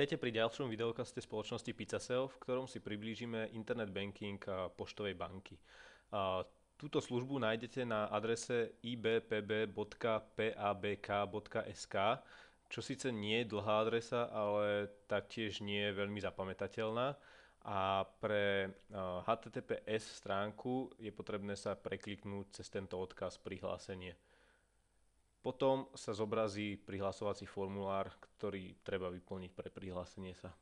Vítajte pri ďalšom videokaste spoločnosti PizzaSeo, v ktorom si priblížime internet banking poštovej banky. Túto službu nájdete na adrese ibpb.pabk.sk, čo síce nie je dlhá adresa, ale taktiež nie je veľmi zapamätateľná. A pre HTTPS stránku je potrebné sa prekliknúť cez tento odkaz prihlásenie. Potom sa zobrazí prihlasovací formulár, ktorý treba vyplniť pre prihlásenie sa.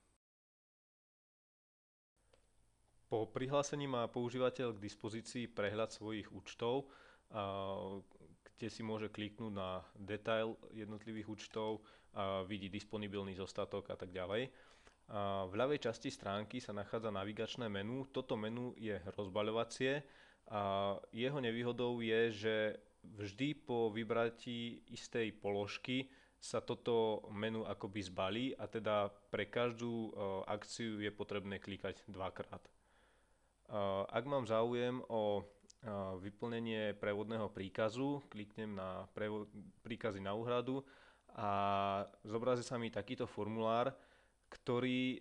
Po prihlásení má používateľ k dispozícii prehľad svojich účtov, kde si môže kliknúť na detail jednotlivých účtov, vidí disponibilný zostatok a tak ďalej. V ľavej časti stránky sa nachádza navigačné menu. Toto menu je rozbaľovacie. Jeho nevýhodou je, že vždy po vybratí istej položky sa toto menu akoby zbalí a teda pre každú e, akciu je potrebné klikať dvakrát. E, ak mám záujem o e, vyplnenie prevodného príkazu, kliknem na príkazy na úhradu a zobrazí sa mi takýto formulár, ktorý eh,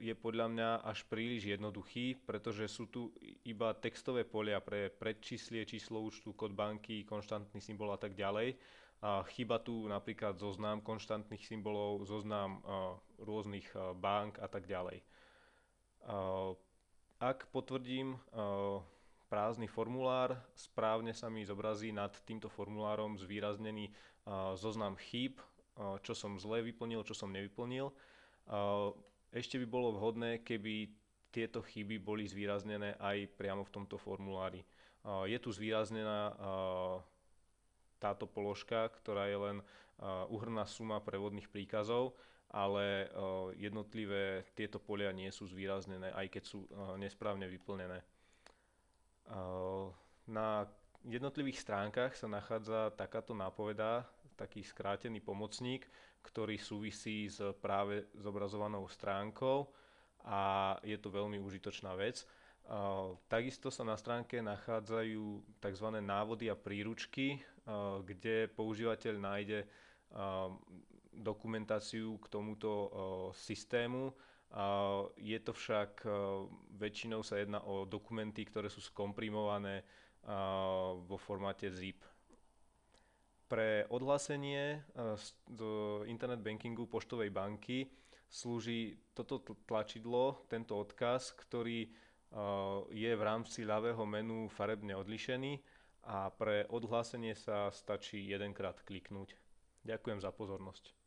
je podľa mňa až príliš jednoduchý, pretože sú tu iba textové polia pre predčíslie, číslo účtu, kód banky, konštantný symbol a tak ďalej. A chyba tu napríklad zoznam konštantných symbolov, zoznam eh, rôznych eh, bank a tak ďalej. Ak potvrdím prázdny formulár, správne sa mi zobrazí nad týmto formulárom zvýraznený zoznam chýb, čo som zle vyplnil, čo som nevyplnil Eh, ešte by bolo vhodné, keby tieto chyby boli zvýraznené aj priamo v tomto formulári. Eh, je tu zvýraznená eh, táto položka, ktorá je len uhrná suma prevodných príkazov, ale jednotlivé tieto polia nie sú zvýraznené, aj keď sú nesprávne vyplnené. Na jednotlivých stránkach sa nachádza takáto nápoveda, taký skrátený pomocník, ktorý súvisí s práve zobrazovanou stránkou a je to veľmi užitočná vec. Takisto sa na stránke nachádzajú tzv. návody a príručky, kde používateľ nájde dokumentáciu k tomuto systému. Je to však, väčšinou sa jedná o dokumenty, ktoré sú skomprimované vo formáte zip, pre odhlásenie do e, internet bankingu poštovej banky slúži toto tlačidlo, tento odkaz, ktorý e, je v rámci ľavého menu farebne odlišený a pre odhlásenie sa stačí jedenkrát kliknúť. Ďakujem za pozornosť.